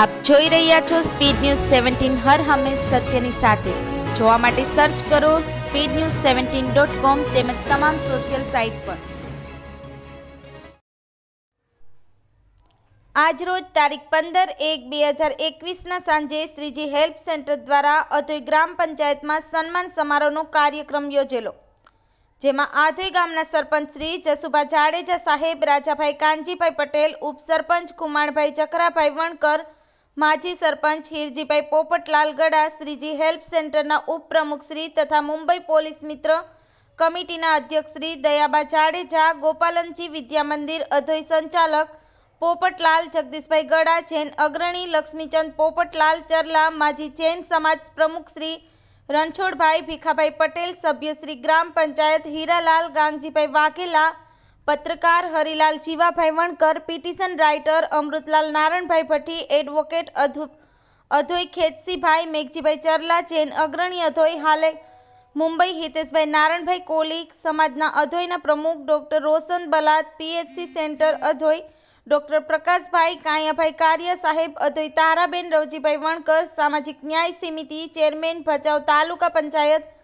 આપ જોઈ રહ્યા છો સ્પીડ ન્યૂઝ સેવન્ટીન હર હંમેશ સત્યની સાથે જોવા માટે સર્ચ કરો speed news seventeen dot com તેમજ તમામ સોશિયલ સાઇટ પર આજરોજ તારીખ પંદર એક બે હજાર એકવીસના સાંજે શ્રીજી હેલ્પ સેન્ટર દ્વારા અધોઈ ગ્રામ પંચાયતમાં સન્માન સમારોહનો કાર્યક્રમ યોજેલો જેમાં આધોઈ ગામના સરપંચ શ્રી જસુભા જાડેજા સાહેબ રાજાભાઈ કાનજીભાઈ પટેલ ઉપસરપંચ કુમારભાઈ ચક્રાભાઈ વણકર માજી સરપંચ હિરજીભાઈ પોપટલાલ ગડા શ્રીજી હેલ્પ સેન્ટરના ઉપપ્રમુખશ્રી તથા મુંબઈ પોલીસ મિત્ર કમિટીના અધ્યક્ષશ્રી દયાબા જાડેજા ગોપાલનજી વિદ્યામંદિર અધોય સંચાલક પોપટલાલ જગદીશભાઈ ગડા જૈન અગ્રણી લક્ષ્મીચંદ પોપટલાલ ચરલા માજી જૈન સમાજ પ્રમુખશ્રી રણછોડભાઈ ભીખાભાઈ પટેલ સભ્યશ્રી ગ્રામ પંચાયત હીરાલાલ ગાંગજીભાઈ વાઘેલા પત્રકાર Harilal Jivabhai Vankar petition writer Amrutlal Naranbhai Bhatthi advocate અધોય ખેતસીભાઈ મેઘજીભાઈ ચરલા Jain અગ્રણી અધોય હાલે મુંબઈ હિતેશભાઈ નારણભાઈ કોલિક સમાજના અધોયના પ્રમુખ doctor Roshan Balad PHC centre Adhoi doctor Prakashbhai Kayabhai કાર્ય સાહેબ અધોય તારાબેન રવજીભાઈ વણકર સામાજિક ન્યાય સમિતિ ચેરમેન ભચાઉ તાલુકા પંચાયત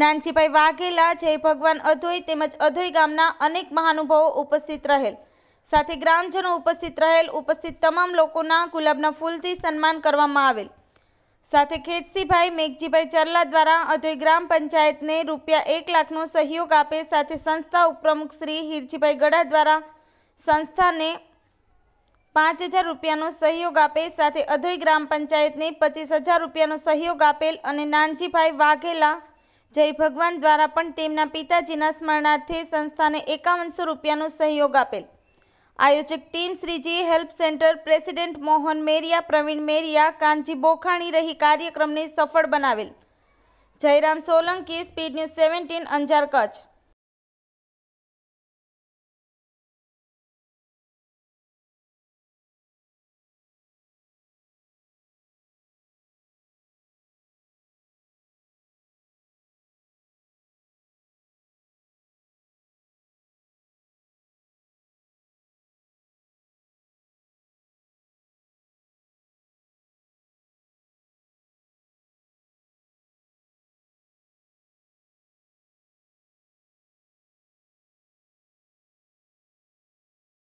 નાનજીભાઈ વાઘેલા જય ભગવાન અધોઈ તેમજ અધોઈ ગામના અનેક મહાનુભાવો ઉપસ્થિત રહેલ સાથે ગ્રામજનો ઉપસ્થિત રહેલ ઉપસ્થિત તમામ લોકોના ગુલાબના ફૂલથી સન્માન કરવામાં આવેલ સાથે ખેતસીભાઈ મેઘજીભાઈ ચરલા દ્વારા અધોઈ ગ્રામ પંચાયતને રૂપિયા એક લાખનો સહયોગ આપે સાથે સંસ્થા ઉપપ્રમુખ શ્રી હિરજીભાઈ ગડા દ્વારા સંસ્થાને પાંચ હજાર રૂપિયાનો સહયોગ આપે સાથે અધોઈ ગ્રામ પંચાયતને પચીસ હજાર રૂપિયાનો સહયોગ આપેલ અને નાનજીભાઈ વાઘેલા જય ભગવાન દ્વારા પણ તેમના પિતાજીના સ્મરણાર્થે સંસ્થાને એકાવનસો રૂપિયાનો સહયોગ આપેલ આયોજક team Shriji help centre president Mohan Meriya Pravin Meriya Kanji Bokhani રહી કાર્યક્રમને સફળ બનાવેલ Jayram Solanki speed news seventeen Anjar Kutch